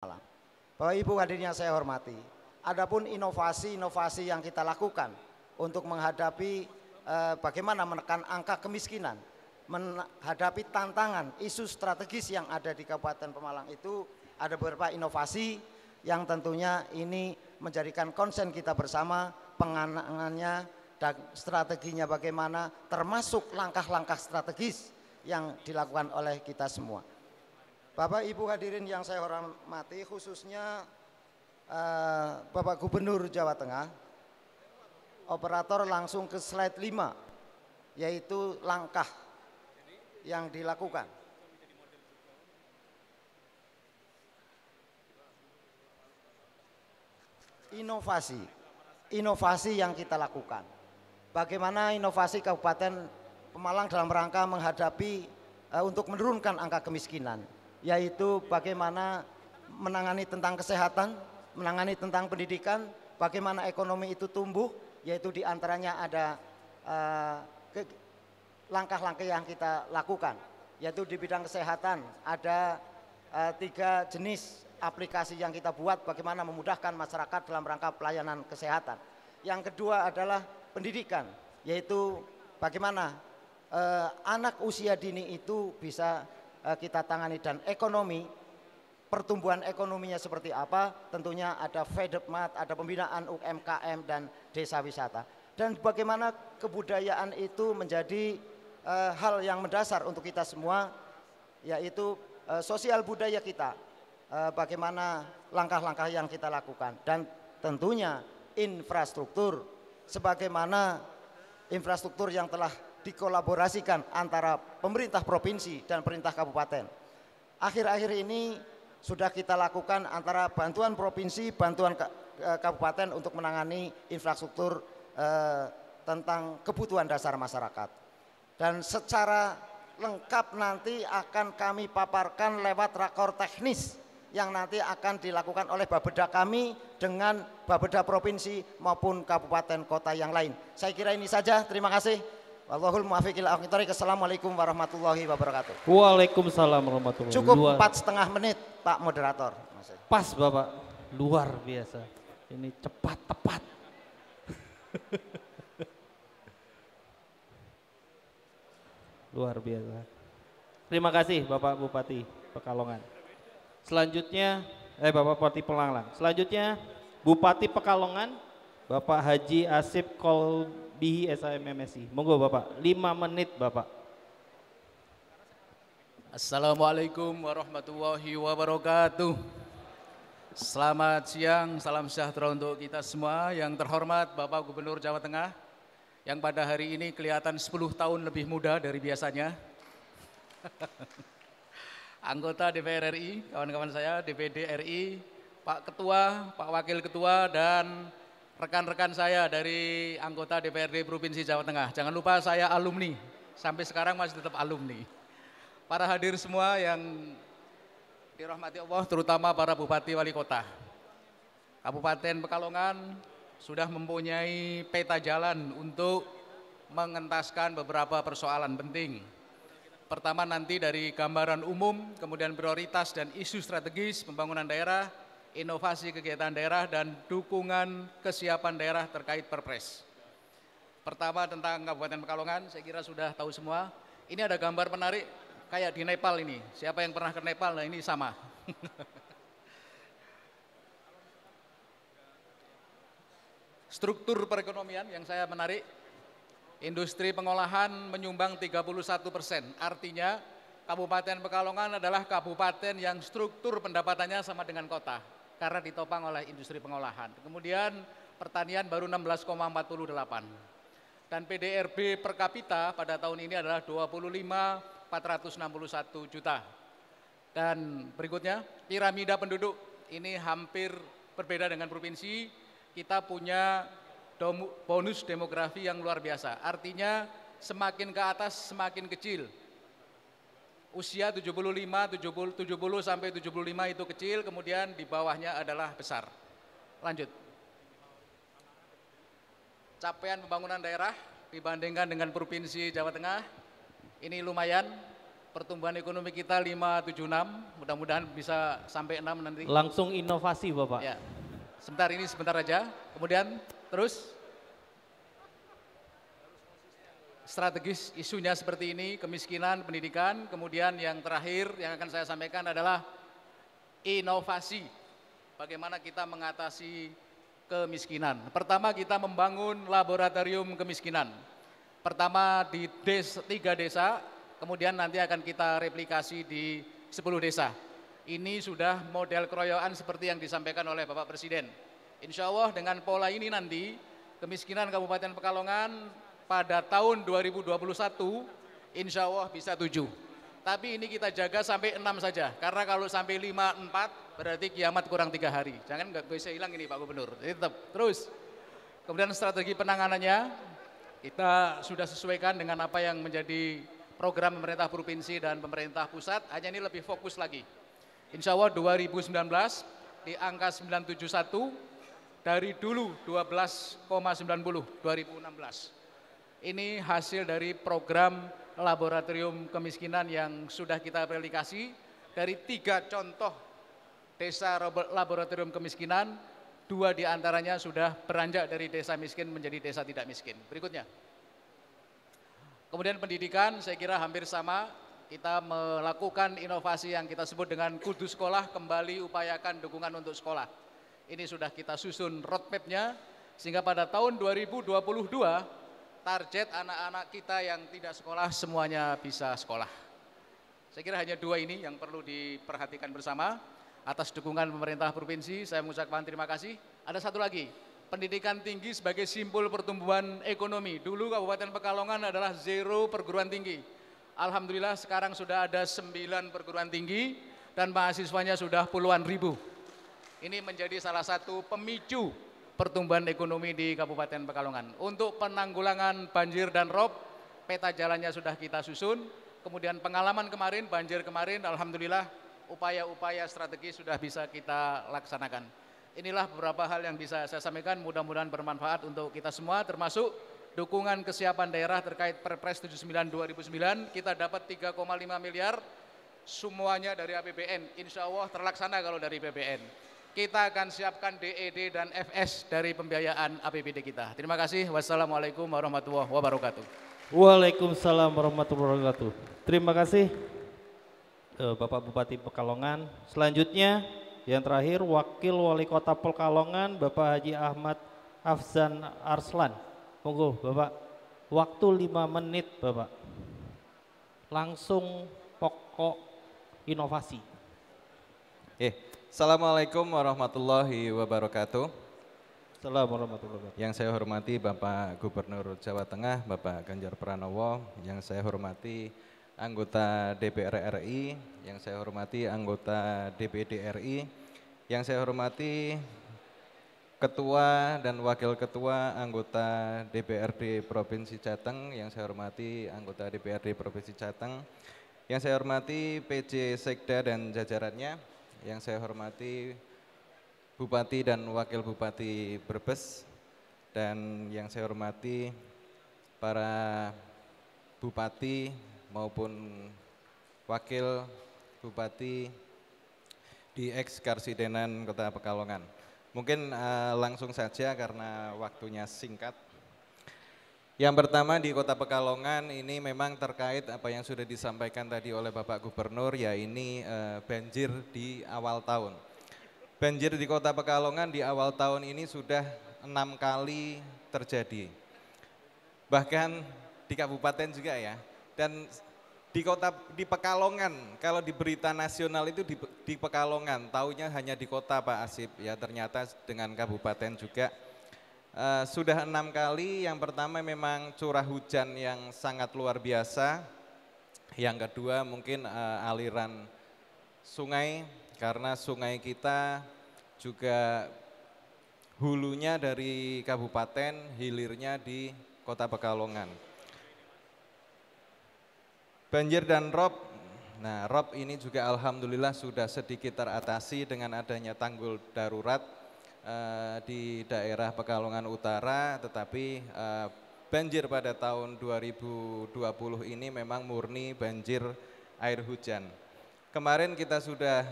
malam. Bapak Ibu hadirnya saya hormati. Adapun inovasi-inovasi yang kita lakukan untuk menghadapi eh, bagaimana menekan angka kemiskinan, menghadapi tantangan isu strategis yang ada di Kabupaten Pemalang itu ada beberapa inovasi yang tentunya ini menjadikan konsen kita bersama penganangannya dan strateginya bagaimana termasuk langkah-langkah strategis yang dilakukan oleh kita semua. Bapak Ibu hadirin yang saya hormati khususnya uh, Bapak Gubernur Jawa Tengah operator langsung ke slide 5 yaitu langkah yang dilakukan. Inovasi, inovasi yang kita lakukan. Bagaimana inovasi Kabupaten Pemalang dalam rangka menghadapi uh, untuk menurunkan angka kemiskinan yaitu bagaimana menangani tentang kesehatan, menangani tentang pendidikan, bagaimana ekonomi itu tumbuh, yaitu diantaranya ada eh, langkah-langkah uh, yang kita lakukan, yaitu di bidang kesehatan ada uh, tiga jenis aplikasi yang kita buat bagaimana memudahkan masyarakat dalam rangka pelayanan kesehatan. Yang kedua adalah pendidikan, yaitu bagaimana uh, anak usia dini itu bisa Eh, kita tangani dan ekonomi pertumbuhan ekonominya seperti apa tentunya ada FEDEPMAT, ada pembinaan UMKM dan desa wisata dan bagaimana kebudayaan itu menjadi e, hal yang mendasar untuk kita semua yaitu e, sosial budaya kita e, bagaimana langkah-langkah yang kita lakukan dan tentunya infrastruktur sebagaimana infrastruktur yang telah dikolaborasikan antara pemerintah provinsi dan pemerintah kabupaten. Akhir-akhir ini sudah kita lakukan antara bantuan provinsi, bantuan eh, kabupaten untuk menangani infrastruktur eh, tentang kebutuhan dasar masyarakat. Dan secara lengkap nanti akan kami paparkan lewat rakor teknis yang nanti akan dilakukan oleh Babeda kami dengan Babeda provinsi maupun kabupaten kota yang lain. Saya kira ini saja. Terima kasih. Wallahul muwaffiq ila Assalamualaikum warahmatullahi wabarakatuh. Waalaikumsalam warahmatullahi. Cukup empat setengah menit Pak moderator. Masih. Pas Bapak. Luar biasa. Ini cepat tepat. Luar biasa. Terima kasih Bapak Bupati Pekalongan. Selanjutnya, eh Bapak Bupati Pelanglang. Selanjutnya Bupati Pekalongan, Bapak Haji Asif Kol bihi SIMMSI. Monggo Bapak, 5 menit Bapak. Assalamualaikum warahmatullahi wabarakatuh. Selamat siang, salam sejahtera untuk kita semua. Yang terhormat Bapak Gubernur Jawa Tengah, yang pada hari ini kelihatan 10 tahun lebih muda dari biasanya. Anggota DPR RI, kawan-kawan saya, DPD RI, Pak Ketua, Pak Wakil Ketua, dan rekan-rekan saya dari anggota DPRD Provinsi Jawa Tengah. Jangan lupa saya alumni, sampai sekarang masih tetap alumni. Para hadir semua yang dirahmati Allah, terutama para bupati wali kota. Kabupaten Pekalongan sudah mempunyai peta jalan untuk mengentaskan beberapa persoalan penting. Pertama nanti dari gambaran umum, kemudian prioritas dan isu strategis pembangunan daerah, inovasi kegiatan daerah dan dukungan kesiapan daerah terkait perpres. Pertama tentang Kabupaten Pekalongan, saya kira sudah tahu semua. Ini ada gambar menarik kayak di Nepal ini. Siapa yang pernah ke Nepal? Nah ini sama. Struktur perekonomian yang saya menarik, industri pengolahan menyumbang 31 persen. Artinya Kabupaten Pekalongan adalah kabupaten yang struktur pendapatannya sama dengan kota karena ditopang oleh industri pengolahan. Kemudian pertanian baru 16,48. Dan PDRB per kapita pada tahun ini adalah 25.461 juta. Dan berikutnya, piramida penduduk. Ini hampir berbeda dengan provinsi. Kita punya bonus demografi yang luar biasa. Artinya semakin ke atas semakin kecil usia 75, 70, 70 sampai 75 itu kecil, kemudian di bawahnya adalah besar. Lanjut. Capaian pembangunan daerah dibandingkan dengan Provinsi Jawa Tengah, ini lumayan. Pertumbuhan ekonomi kita 576, mudah-mudahan bisa sampai 6 nanti. Langsung inovasi Bapak. Ya. Sebentar ini sebentar aja, kemudian terus strategis isunya seperti ini, kemiskinan, pendidikan. Kemudian yang terakhir yang akan saya sampaikan adalah inovasi. Bagaimana kita mengatasi kemiskinan. Pertama kita membangun laboratorium kemiskinan. Pertama di des, tiga desa, kemudian nanti akan kita replikasi di sepuluh desa. Ini sudah model keroyokan seperti yang disampaikan oleh Bapak Presiden. Insya Allah dengan pola ini nanti kemiskinan Kabupaten Pekalongan pada tahun 2021 insya Allah bisa 7. Tapi ini kita jaga sampai 6 saja, karena kalau sampai 5, 4 berarti kiamat kurang tiga hari. Jangan nggak bisa hilang ini Pak Gubernur, Jadi tetap terus. Kemudian strategi penanganannya, kita sudah sesuaikan dengan apa yang menjadi program pemerintah provinsi dan pemerintah pusat, hanya ini lebih fokus lagi. Insya Allah 2019 di angka 971, dari dulu 12,90 2016. Ini hasil dari program laboratorium kemiskinan yang sudah kita aplikasi dari tiga contoh desa laboratorium kemiskinan, dua diantaranya sudah beranjak dari desa miskin menjadi desa tidak miskin. Berikutnya. Kemudian pendidikan saya kira hampir sama, kita melakukan inovasi yang kita sebut dengan kudu sekolah, kembali upayakan dukungan untuk sekolah. Ini sudah kita susun roadmapnya, sehingga pada tahun 2022 target anak-anak kita yang tidak sekolah semuanya bisa sekolah. Saya kira hanya dua ini yang perlu diperhatikan bersama. Atas dukungan pemerintah provinsi, saya mengucapkan terima kasih. Ada satu lagi, pendidikan tinggi sebagai simpul pertumbuhan ekonomi. Dulu Kabupaten Pekalongan adalah zero perguruan tinggi. Alhamdulillah sekarang sudah ada sembilan perguruan tinggi dan mahasiswanya sudah puluhan ribu. Ini menjadi salah satu pemicu pertumbuhan ekonomi di Kabupaten Pekalongan. Untuk penanggulangan banjir dan rob, peta jalannya sudah kita susun. Kemudian pengalaman kemarin, banjir kemarin, Alhamdulillah upaya-upaya strategi sudah bisa kita laksanakan. Inilah beberapa hal yang bisa saya sampaikan, mudah-mudahan bermanfaat untuk kita semua, termasuk dukungan kesiapan daerah terkait Perpres 79 2009, kita dapat 3,5 miliar semuanya dari APBN. Insya Allah terlaksana kalau dari APBN kita akan siapkan DED e dan FS dari pembiayaan APBD kita. Terima kasih. Wassalamualaikum warahmatullahi wabarakatuh. Waalaikumsalam warahmatullahi wabarakatuh. Terima kasih eh, Bapak Bupati Pekalongan. Selanjutnya yang terakhir Wakil Wali Kota Pekalongan Bapak Haji Ahmad Afzan Arslan. Monggo Bapak. Waktu 5 menit Bapak. Langsung pokok inovasi. Eh, Assalamualaikum warahmatullahi wabarakatuh. Assalamualaikum warahmatullahi wabarakatuh. Yang saya hormati Bapak Gubernur Jawa Tengah, Bapak Ganjar Pranowo. Yang saya hormati anggota DPR RI. Yang saya hormati anggota DPD RI. Yang saya hormati Ketua dan Wakil Ketua anggota DPRD Provinsi Jateng. Yang saya hormati anggota DPRD Provinsi Jateng. Yang saya hormati PJ Sekda dan jajarannya yang saya hormati Bupati dan Wakil Bupati Brebes, dan yang saya hormati para Bupati maupun Wakil Bupati di ex Karsidenan Kota Pekalongan. Mungkin uh, langsung saja karena waktunya singkat, yang pertama di Kota Pekalongan ini memang terkait apa yang sudah disampaikan tadi oleh Bapak Gubernur ya ini eh, banjir di awal tahun. Banjir di Kota Pekalongan di awal tahun ini sudah enam kali terjadi. Bahkan di kabupaten juga ya. Dan di kota di Pekalongan, kalau di berita nasional itu di, di Pekalongan, taunya hanya di kota Pak Asip ya ternyata dengan kabupaten juga Eh, sudah enam kali, yang pertama memang curah hujan yang sangat luar biasa. Yang kedua mungkin uh, aliran sungai, karena sungai kita juga hulunya dari kabupaten, hilirnya di kota Pekalongan. Banjir dan rob, nah rob ini juga alhamdulillah sudah sedikit teratasi dengan adanya tanggul darurat Eh, di daerah Pekalongan Utara, tetapi eh, banjir pada tahun 2020 ini memang murni banjir air hujan. Kemarin kita sudah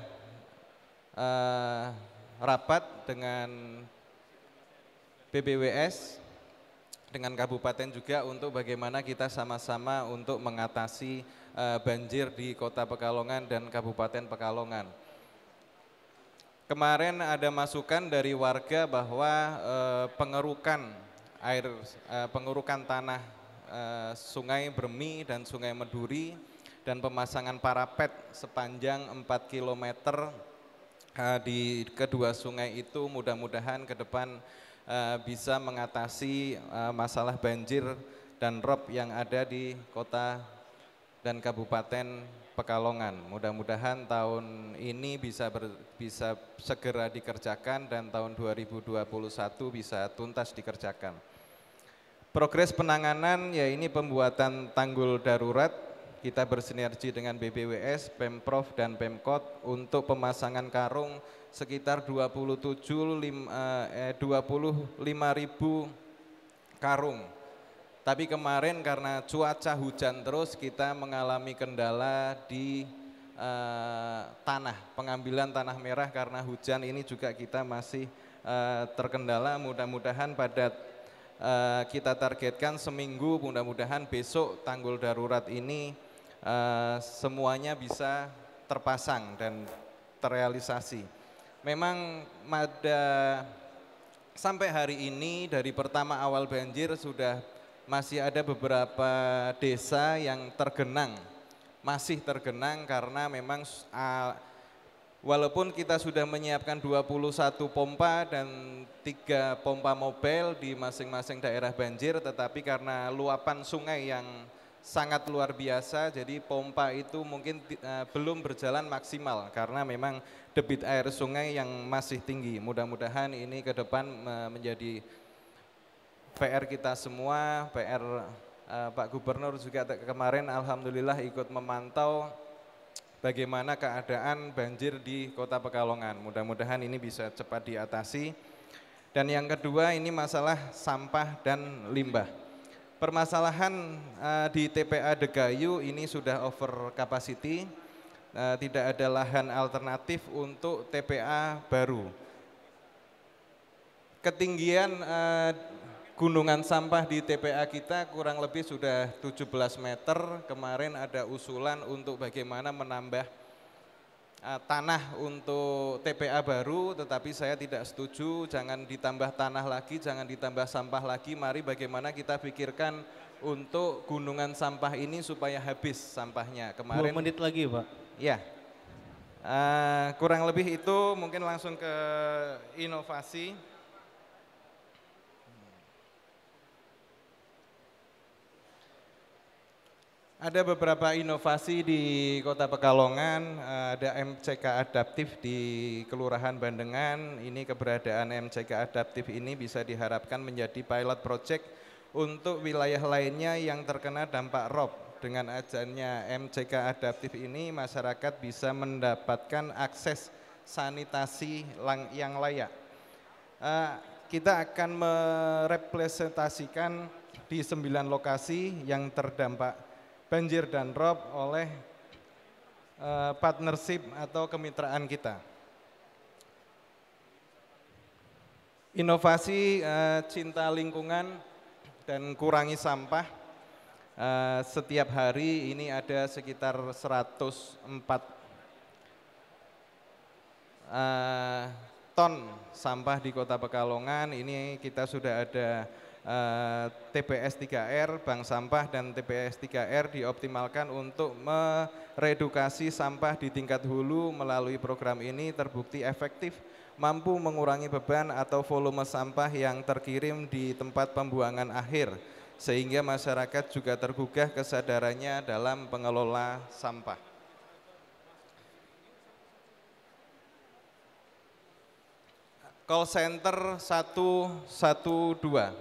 eh, rapat dengan BBWS, dengan kabupaten juga untuk bagaimana kita sama-sama untuk mengatasi banjir di kota Pekalongan dan kabupaten Pekalongan. Kemarin ada masukan dari warga bahwa e, pengerukan air e, pengerukan tanah e, Sungai Bermi dan Sungai Meduri dan pemasangan parapet sepanjang 4 km e, di kedua sungai itu mudah-mudahan ke depan e, bisa mengatasi e, masalah banjir dan rob yang ada di kota dan kabupaten Pekalongan. Mudah-mudahan tahun ini bisa ber, bisa segera dikerjakan dan tahun 2021 bisa tuntas dikerjakan. Progres penanganan ya ini pembuatan tanggul darurat kita bersinergi dengan BBWS, Pemprov dan Pemkot untuk pemasangan karung sekitar 27 25.000 eh, eh karung tapi kemarin karena cuaca hujan terus kita mengalami kendala di eh, tanah, pengambilan tanah merah karena hujan ini juga kita masih eh, terkendala. Mudah-mudahan pada eh, kita targetkan seminggu, mudah-mudahan besok tanggul darurat ini semuanya bisa terpasang dan terrealisasi. Memang pada sampai hari ini dari pertama awal banjir sudah masih ada beberapa desa yang tergenang, masih tergenang karena memang walaupun kita sudah menyiapkan 21 pompa dan tiga pompa mobil di masing-masing daerah banjir, tetapi karena luapan sungai yang sangat luar biasa, jadi pompa itu mungkin e, belum berjalan maksimal karena memang debit air sungai yang masih tinggi. Mudah-mudahan ini ke depan e, menjadi PR kita semua, PR uh, eh, Pak Gubernur juga kemarin alhamdulillah ikut memantau bagaimana keadaan banjir di Kota Pekalongan. Mudah-mudahan ini bisa cepat diatasi. Dan yang kedua ini masalah sampah dan limbah. Permasalahan uh, di TPA Degayu ini sudah over capacity, uh, tidak ada lahan alternatif untuk TPA baru. Ketinggian uh, gunungan sampah di TPA kita kurang lebih sudah 17 meter. Kemarin ada usulan untuk bagaimana menambah eh, tanah untuk TPA baru, tetapi saya tidak setuju. Jangan ditambah tanah lagi, jangan ditambah sampah lagi. Mari bagaimana kita pikirkan untuk gunungan sampah ini supaya habis sampahnya. Kemarin Dua menit lagi, Pak. Ya. Uh, kurang lebih itu mungkin langsung ke inovasi. Ada beberapa inovasi di Kota Pekalongan, ada MCK adaptif di Kelurahan Bandengan. Ini keberadaan MCK adaptif ini bisa diharapkan menjadi pilot project untuk wilayah lainnya yang terkena dampak rob. Dengan adanya MCK adaptif ini masyarakat bisa mendapatkan akses sanitasi yang layak. Eh, kita akan merepresentasikan di sembilan lokasi yang terdampak banjir dan rob oleh uh, partnership atau kemitraan kita. Inovasi uh, cinta lingkungan dan kurangi sampah uh, setiap hari ini ada sekitar 104 uh, ton sampah di Kota Pekalongan. Ini kita sudah ada Eh, TPS 3R, bank sampah dan TPS 3R dioptimalkan untuk meredukasi sampah di tingkat hulu melalui program ini terbukti efektif mampu mengurangi beban atau volume sampah yang terkirim di tempat pembuangan akhir sehingga masyarakat juga tergugah kesadarannya dalam pengelola sampah. call center 112.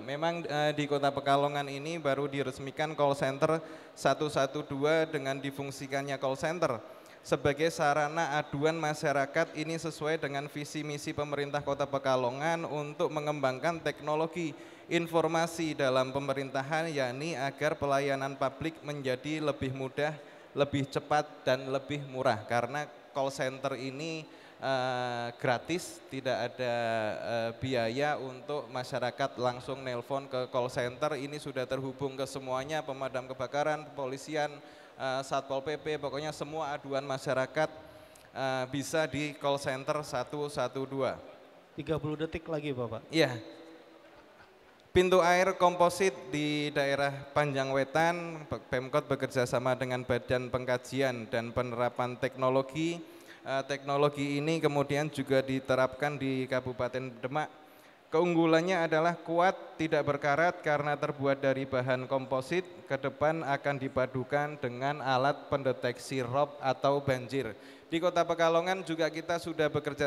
Memang eh, di Kota Pekalongan ini baru diresmikan call center 112 dengan difungsikannya call center sebagai sarana aduan masyarakat ini sesuai dengan visi misi pemerintah Kota Pekalongan untuk mengembangkan teknologi informasi dalam pemerintahan yakni agar pelayanan publik menjadi lebih mudah, lebih cepat dan lebih murah karena call center ini uh, gratis, tidak ada uh, biaya untuk masyarakat langsung nelpon ke call center. Ini sudah terhubung ke semuanya, pemadam kebakaran, kepolisian, uh, Satpol PP, pokoknya semua aduan masyarakat uh, bisa di call center 112. 30 detik lagi Bapak. Iya. Pintu air komposit di daerah Panjang Wetan, Pemkot bekerja sama dengan Badan Pengkajian dan Penerapan Teknologi, Eh, teknologi ini kemudian juga diterapkan di Kabupaten Demak. Keunggulannya adalah kuat, tidak berkarat karena terbuat dari bahan komposit, ke depan akan dipadukan dengan alat pendeteksi rob atau banjir. Di Kota Pekalongan juga kita sudah bekerja